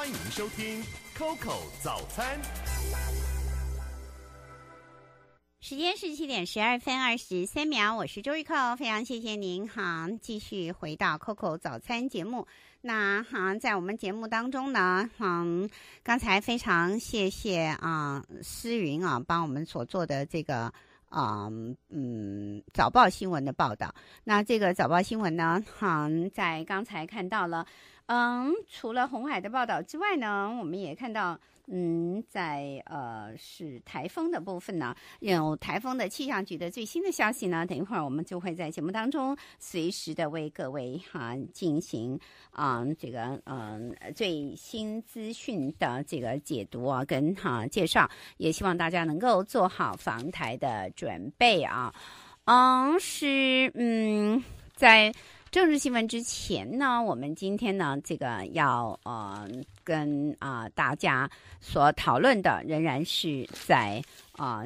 欢迎收听 Coco 早餐，时间是七点十二分二十三秒，我是周玉蔻，非常谢谢您，好，继续回到 Coco 早餐节目。那好，在我们节目当中呢，嗯，刚才非常谢谢啊，诗云啊，帮我们所做的这个。啊嗯，早报新闻的报道，那这个早报新闻呢，哈，在刚才看到了，嗯，除了红海的报道之外呢，我们也看到，嗯，在呃是台风的部分呢，有台风的气象局的最新的消息呢，等一会儿我们就会在节目当中随时的为各位哈进行啊这个嗯最新资讯的这个解读啊跟哈介绍，也希望大家能够做好防台的。准备啊，嗯是嗯，在政治新闻之前呢，我们今天呢这个要呃跟啊大家所讨论的仍然是在啊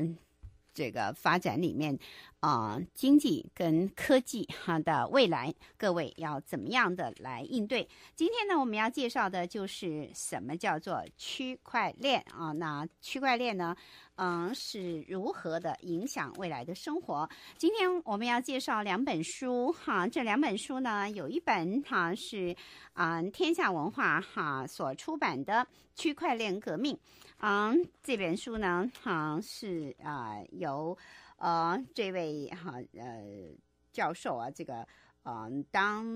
这个发展里面啊经济跟科技哈的未来，各位要怎么样的来应对？今天呢我们要介绍的就是什么叫做区块链啊？那区块链呢？嗯，是如何的影响未来的生活？今天我们要介绍两本书哈，这两本书呢，有一本哈是，嗯，天下文化哈所出版的《区块链革命》。嗯，这本书呢，哈是啊由，呃，这位哈呃教授啊，这个嗯当。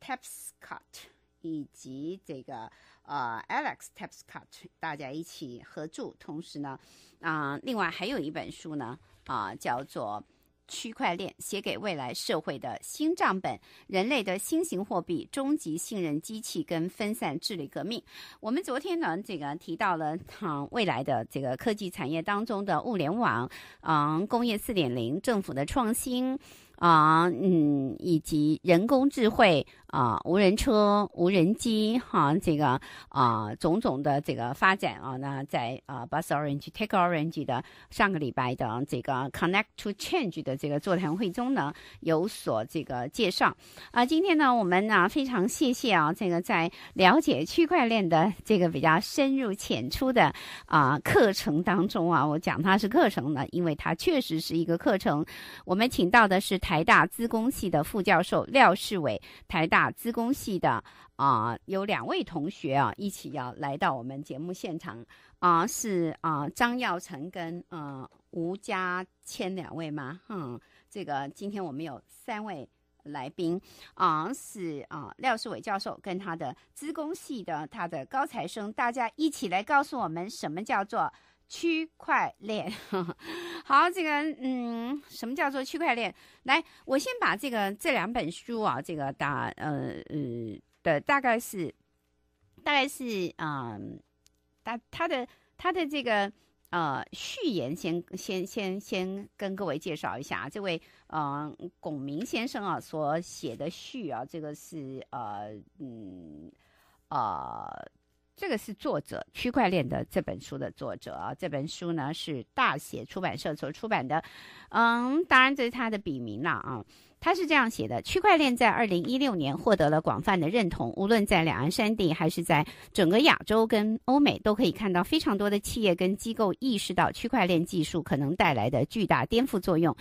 o t a p s c o t 以及这个呃 Alex Tapscott 大家一起合著，同时呢，啊，另外还有一本书呢，啊，叫做《区块链：写给未来社会的新账本——人类的新型货币、终极信任机器跟分散治理革命》。我们昨天呢，这个提到了啊，未来的这个科技产业当中的物联网，嗯，工业四点零，政府的创新，啊，嗯，以及人工智慧。啊，无人车、无人机，哈，这个啊，种种的这个发展啊，那在啊，Bus Orange、Take Orange 的上个礼拜的这个 Connect to Change 的这个座谈会中呢，有所这个介绍。啊，今天呢，我们啊，非常谢谢啊，这个在了解区块链的这个比较深入浅出的啊课程当中啊，我讲它是课程呢，因为它确实是一个课程。我们请到的是台大资工系的副教授廖世伟，台大。资工系的啊，有两位同学啊，一起要来到我们节目现场啊，是啊，张耀成跟呃吴家谦两位吗？嗯，这个今天我们有三位来宾啊，是啊，廖世伟教授跟他的资工系的他的高材生，大家一起来告诉我们什么叫做。区块链，好，这个，嗯，什么叫做区块链？来，我先把这个这两本书啊，这个大，呃，呃的大概是，大概是嗯大它的它的这个呃序言，先先先先跟各位介绍一下啊，这位呃龚明先生啊所写的序啊，这个是呃，嗯，呃这个是作者区块链的这本书的作者啊，这本书呢是大写出版社所出版的，嗯，当然这是他的笔名了啊。他是这样写的：区块链在二零一六年获得了广泛的认同，无论在两岸三地还是在整个亚洲跟欧美，都可以看到非常多的企业跟机构意识到区块链技术可能带来的巨大颠覆作用。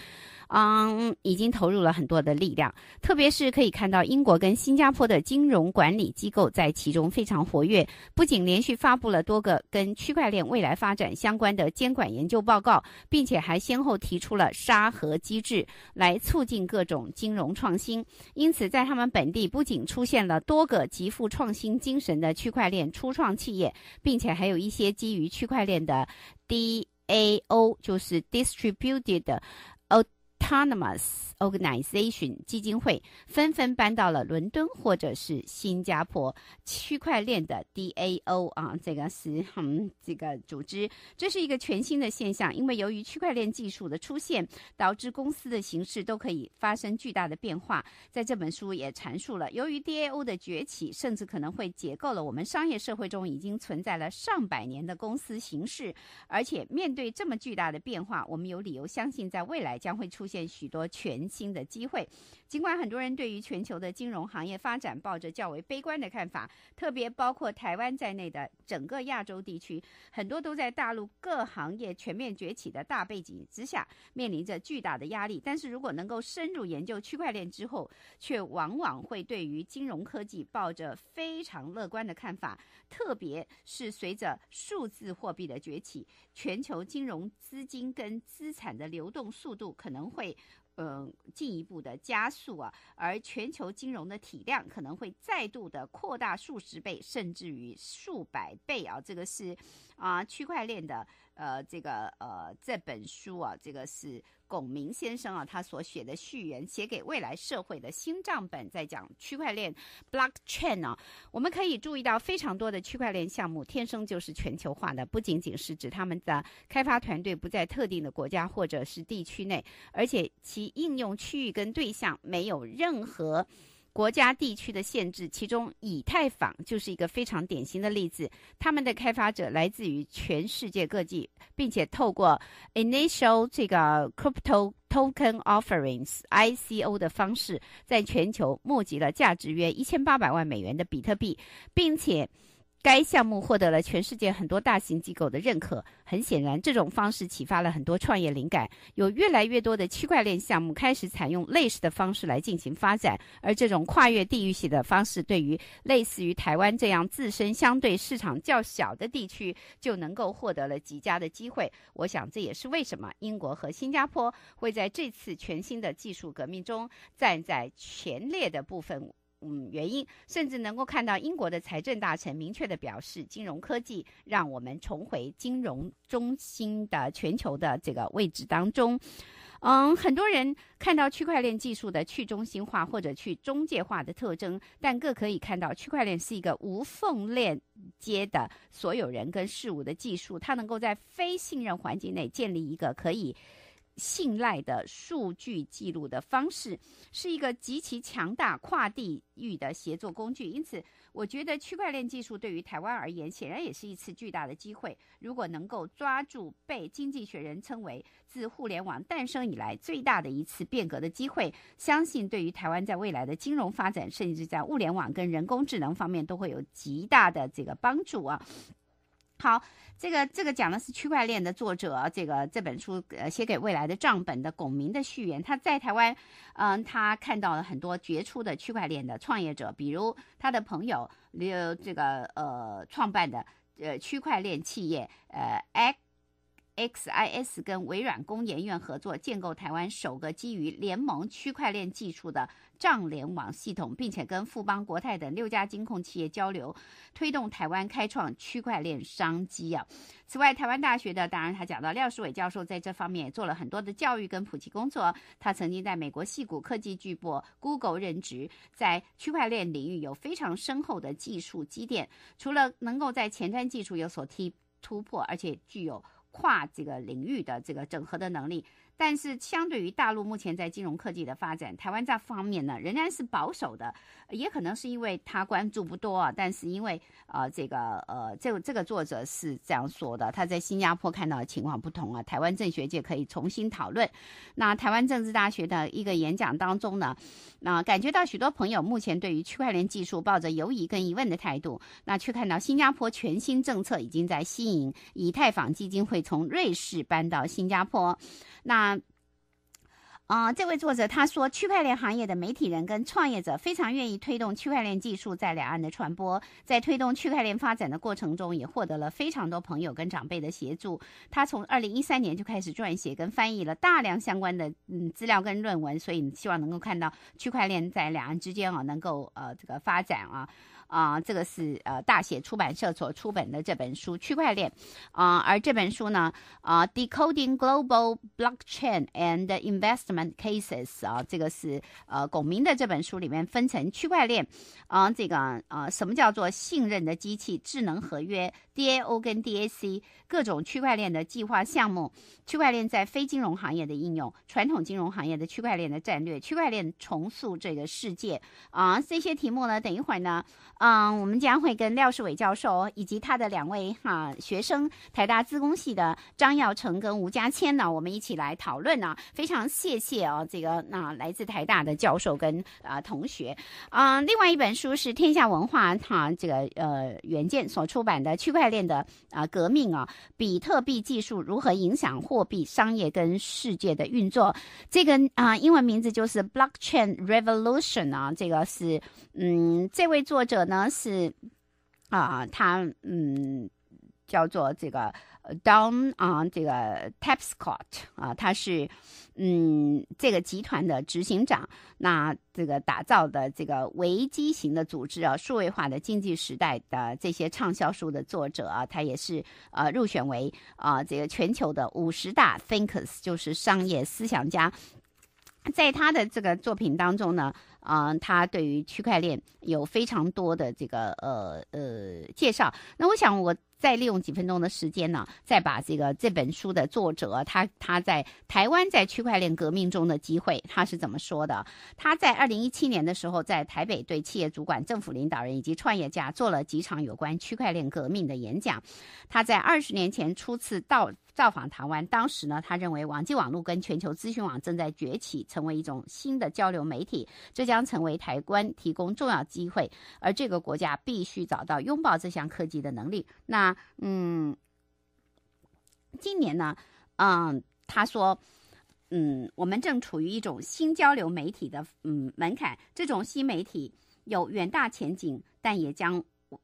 嗯，已经投入了很多的力量，特别是可以看到英国跟新加坡的金融管理机构在其中非常活跃，不仅连续发布了多个跟区块链未来发展相关的监管研究报告，并且还先后提出了沙盒机制来促进各种。金融创新，因此在他们本地不仅出现了多个极富创新精神的区块链初创企业，并且还有一些基于区块链的 DAO，就是 distributed。Autonomous organization 基金会纷纷搬到了伦敦或者是新加坡。区块链的 DAO 啊，这个是嗯这个组织，这是一个全新的现象。因为由于区块链技术的出现，导致公司的形式都可以发生巨大的变化。在这本书也阐述了，由于 DAO 的崛起，甚至可能会解构了我们商业社会中已经存在了上百年的公司形式。而且面对这么巨大的变化，我们有理由相信，在未来将会出现。许多全新的机会。尽管很多人对于全球的金融行业发展抱着较为悲观的看法，特别包括台湾在内的整个亚洲地区，很多都在大陆各行业全面崛起的大背景之下，面临着巨大的压力。但是如果能够深入研究区块链之后，却往往会对于金融科技抱着非常乐观的看法，特别是随着数字货币的崛起，全球金融资金跟资产的流动速度可能会。会嗯，进一步的加速啊，而全球金融的体量可能会再度的扩大数十倍，甚至于数百倍啊！这个是啊，区块链的呃，这个呃，这本书啊，这个是龚明先生啊，他所写的序言，写给未来社会的新账本，在讲区块链 blockchain 呢？我们可以注意到非常多的区块链项目天生就是全球化的，不仅仅是指他们的开发团队不在特定的国家或者是地区内，而且其应用区域跟对象没有任何国家、地区的限制。其中，以太坊就是一个非常典型的例子。他们的开发者来自于全世界各地，并且透过 initial 这个 crypto token offerings ICO 的方式，在全球募集了价值约一千八百万美元的比特币，并且。该项目获得了全世界很多大型机构的认可。很显然，这种方式启发了很多创业灵感，有越来越多的区块链项目开始采用类似的方式来进行发展。而这种跨越地域性的方式，对于类似于台湾这样自身相对市场较小的地区，就能够获得了极佳的机会。我想，这也是为什么英国和新加坡会在这次全新的技术革命中站在前列的部分。嗯，原因甚至能够看到英国的财政大臣明确的表示，金融科技让我们重回金融中心的全球的这个位置当中。嗯，很多人看到区块链技术的去中心化或者去中介化的特征，但各可以看到区块链是一个无缝链接的所有人跟事物的技术，它能够在非信任环境内建立一个可以。信赖的数据记录的方式，是一个极其强大跨地域的协作工具。因此，我觉得区块链技术对于台湾而言，显然也是一次巨大的机会。如果能够抓住被经济学人称为自互联网诞生以来最大的一次变革的机会，相信对于台湾在未来的金融发展，甚至在物联网跟人工智能方面，都会有极大的这个帮助啊。好，这个这个讲的是区块链的作者，这个这本书呃写给未来的账本的龚明的序言。他在台湾，嗯，他看到了很多杰出的区块链的创业者，比如他的朋友有这个呃创办的呃区块链企业呃 X。XIS 跟微软工研院合作，建构台湾首个基于联盟区块链技术的账联网系统，并且跟富邦、国泰等六家金控企业交流，推动台湾开创区块链商机啊！此外，台湾大学的当然他讲到廖世伟教授在这方面也做了很多的教育跟普及工作。他曾经在美国戏谷科技巨擘 Google 任职，在区块链领域有非常深厚的技术积淀。除了能够在前端技术有所踢突破，而且具有跨这个领域的这个整合的能力。但是相对于大陆目前在金融科技的发展，台湾这方面呢仍然是保守的，也可能是因为他关注不多啊。但是因为呃这个呃这这个作者是这样说的，他在新加坡看到的情况不同啊。台湾政学界可以重新讨论。那台湾政治大学的一个演讲当中呢，那感觉到许多朋友目前对于区块链技术抱着犹疑跟疑问的态度，那却看到新加坡全新政策已经在吸引以太坊基金会从瑞士搬到新加坡，那。啊，这位作者他说，区块链行业的媒体人跟创业者非常愿意推动区块链技术在两岸的传播，在推动区块链发展的过程中，也获得了非常多朋友跟长辈的协助。他从二零一三年就开始撰写跟翻译了大量相关的嗯资料跟论文，所以希望能够看到区块链在两岸之间啊能够呃这个发展啊。啊，这个是呃大写出版社所出版的这本书《区块链》，啊，而这本书呢，啊，《Decoding Global Blockchain and Investment Cases》，啊，这个是呃龚明的这本书里面分成区块链，啊，这个呃什么叫做信任的机器智能合约？DAO 跟 DAC 各种区块链的计划项目，区块链在非金融行业的应用，传统金融行业的区块链的战略，区块链重塑这个世界啊！这些题目呢，等一会儿呢，嗯，我们将会跟廖世伟教授以及他的两位哈学生，台大资工系的张耀成跟吴家谦呢，我们一起来讨论呢。非常谢谢哦，这个那来自台大的教授跟啊同学，嗯，另外一本书是天下文化哈这个呃原件所出版的区块链的啊革命啊，比特币技术如何影响货币、商业跟世界的运作？这个啊英文名字就是 Blockchain Revolution 啊，这个是嗯，这位作者呢是啊，他嗯。叫做这个呃，Don 啊，这个 Tapscott 啊，他是嗯，这个集团的执行长。那这个打造的这个维基型的组织啊，数位化的经济时代的这些畅销书的作者啊，他也是呃入选为啊这个全球的五十大 Thinkers，就是商业思想家。在他的这个作品当中呢，嗯，他对于区块链有非常多的这个呃呃介绍。那我想我。再利用几分钟的时间呢，再把这个这本书的作者他他在台湾在区块链革命中的机会他是怎么说的？他在二零一七年的时候在台北对企业主管、政府领导人以及创业家做了几场有关区块链革命的演讲。他在二十年前初次到。造访台湾，当时呢，他认为，网际网络跟全球资讯网正在崛起，成为一种新的交流媒体，这将成为台湾提供重要机会，而这个国家必须找到拥抱这项科技的能力。那，嗯，今年呢，嗯，他说，嗯，我们正处于一种新交流媒体的，嗯，门槛，这种新媒体有远大前景，但也将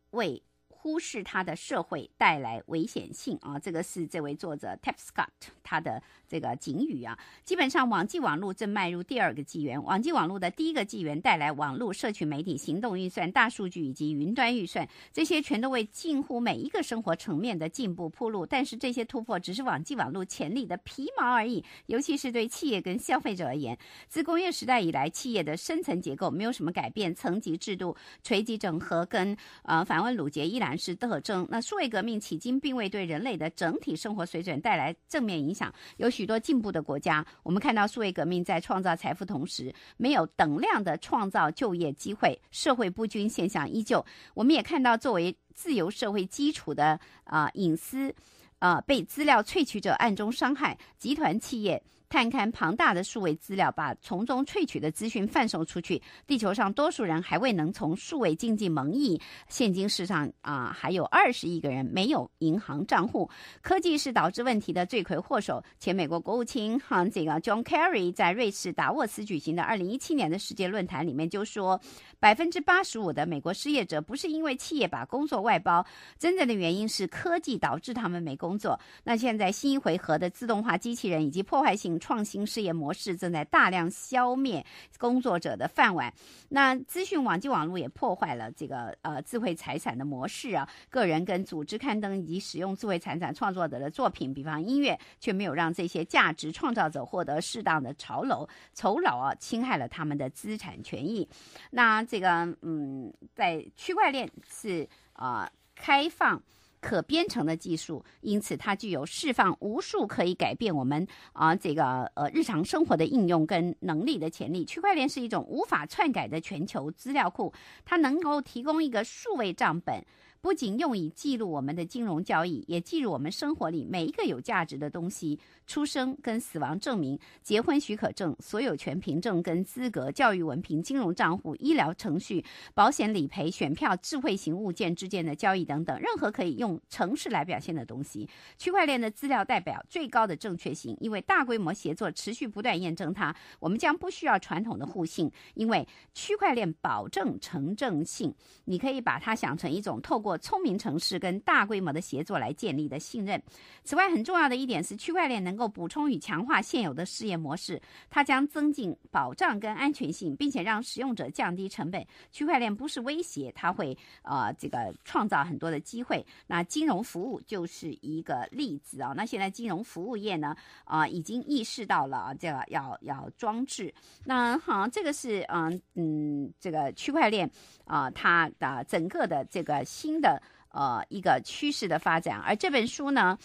为。忽视他的社会带来危险性啊！这个是这位作者 Tapscott 他的这个警语啊。基本上，网际网络正迈入第二个纪元。网际网络的第一个纪元带来网络、社群媒体、行动运算、大数据以及云端运算，这些全都为近乎每一个生活层面的进步铺路。但是，这些突破只是网际网络潜力的皮毛而已，尤其是对企业跟消费者而言。自工业时代以来，企业的深层结构没有什么改变，层级制度、垂直整合跟呃反问鲁杰依然。是特征。那数位革命迄今并未对人类的整体生活水准带来正面影响。有许多进步的国家，我们看到数位革命在创造财富同时，没有等量的创造就业机会，社会不均现象依旧。我们也看到，作为自由社会基础的啊隐私，啊被资料萃取者暗中伤害，集团企业。看看庞大的数位资料，把从中萃取的资讯贩售出去。地球上多数人还未能从数位经济蒙益，现今世上啊，还有二十亿个人没有银行账户。科技是导致问题的罪魁祸首，前美国国务卿哈这个 John Kerry 在瑞士达沃斯举行的二零一七年的世界论坛里面就说，百分之八十五的美国失业者不是因为企业把工作外包，真正的原因是科技导致他们没工作。那现在新一回合的自动化机器人以及破坏性。创新事业模式正在大量消灭工作者的饭碗，那资讯网际网络也破坏了这个呃智慧财产的模式啊，个人跟组织刊登以及使用智慧财产创作者的作品，比方音乐，却没有让这些价值创造者获得适当的酬劳，酬劳啊，侵害了他们的资产权益。那这个嗯，在区块链是啊开放。可编程的技术，因此它具有释放无数可以改变我们啊这个呃日常生活的应用跟能力的潜力。区块链是一种无法篡改的全球资料库，它能够提供一个数位账本。不仅用以记录我们的金融交易，也记录我们生活里每一个有价值的东西：出生跟死亡证明、结婚许可证、所有权凭证跟资格、教育文凭、金融账户、医疗程序、保险理赔、选票、智慧型物件之间的交易等等，任何可以用诚实来表现的东西，区块链的资料代表最高的正确性，因为大规模协作持续不断验证它。我们将不需要传统的互信，因为区块链保证成正性。你可以把它想成一种透过。聪明城市跟大规模的协作来建立的信任。此外，很重要的一点是，区块链能够补充与强化现有的事业模式，它将增进保障跟安全性，并且让使用者降低成本。区块链不是威胁，它会呃这个创造很多的机会。那金融服务就是一个例子啊。那现在金融服务业呢啊已经意识到了这个要要装置。那好，这个是嗯嗯这个区块链啊它的整个的这个新。的呃一个趋势的发展，而这本书呢，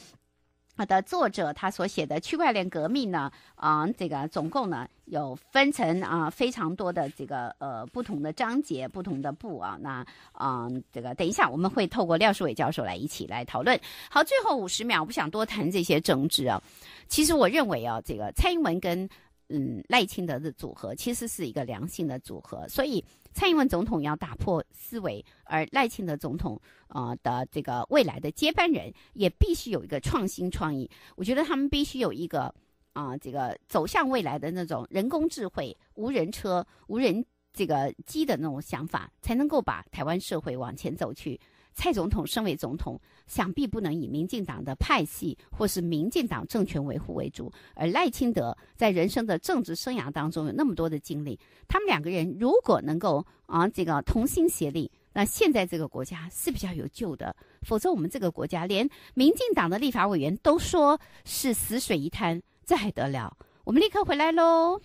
它的作者他所写的区块链革命呢，啊这个总共呢有分成啊非常多的这个呃不同的章节、不同的部啊，那啊这个等一下我们会透过廖世伟教授来一起来讨论。好，最后五十秒，我不想多谈这些政治啊，其实我认为啊，这个蔡英文跟嗯赖清德的组合其实是一个良性的组合，所以。蔡英文总统要打破思维，而赖清德总统啊的这个未来的接班人也必须有一个创新创意。我觉得他们必须有一个啊，这个走向未来的那种人工智慧、无人车、无人这个机的那种想法，才能够把台湾社会往前走去。蔡总统身为总统，想必不能以民进党的派系或是民进党政权维护为主。而赖清德在人生的政治生涯当中有那么多的经历，他们两个人如果能够啊这个同心协力，那现在这个国家是比较有救的。否则我们这个国家连民进党的立法委员都说是死水一滩，这还得了？我们立刻回来喽。